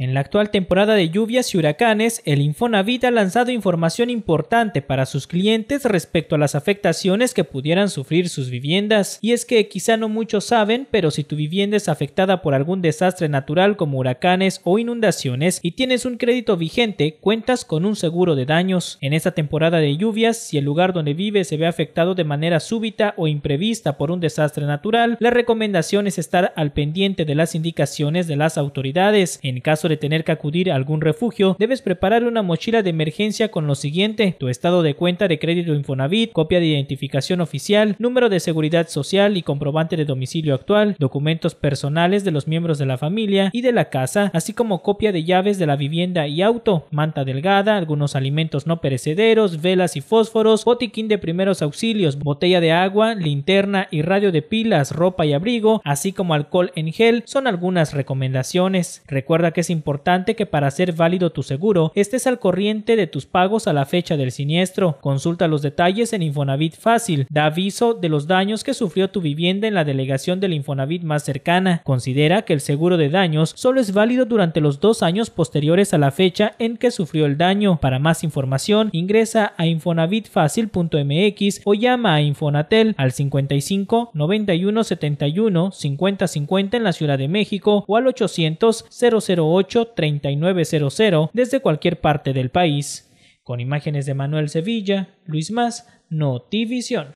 En la actual temporada de lluvias y huracanes, el Infonavit ha lanzado información importante para sus clientes respecto a las afectaciones que pudieran sufrir sus viviendas. Y es que quizá no muchos saben, pero si tu vivienda es afectada por algún desastre natural como huracanes o inundaciones y tienes un crédito vigente, cuentas con un seguro de daños. En esta temporada de lluvias, si el lugar donde vives se ve afectado de manera súbita o imprevista por un desastre natural, la recomendación es estar al pendiente de las indicaciones de las autoridades. En caso de tener que acudir a algún refugio, debes preparar una mochila de emergencia con lo siguiente: tu estado de cuenta de crédito Infonavit, copia de identificación oficial, número de seguridad social y comprobante de domicilio actual, documentos personales de los miembros de la familia y de la casa, así como copia de llaves de la vivienda y auto, manta delgada, algunos alimentos no perecederos, velas y fósforos, botiquín de primeros auxilios, botella de agua, linterna y radio de pilas, ropa y abrigo, así como alcohol en gel, son algunas recomendaciones. Recuerda que es importante importante que para ser válido tu seguro estés al corriente de tus pagos a la fecha del siniestro. Consulta los detalles en Infonavit Fácil. Da aviso de los daños que sufrió tu vivienda en la delegación del Infonavit más cercana. Considera que el seguro de daños solo es válido durante los dos años posteriores a la fecha en que sufrió el daño. Para más información, ingresa a infonavitfacil.mx o llama a Infonatel al 55 91 71 50 50 en la Ciudad de México o al 800 008 838-3900 desde cualquier parte del país. Con imágenes de Manuel Sevilla, Luis Más, Notivisión.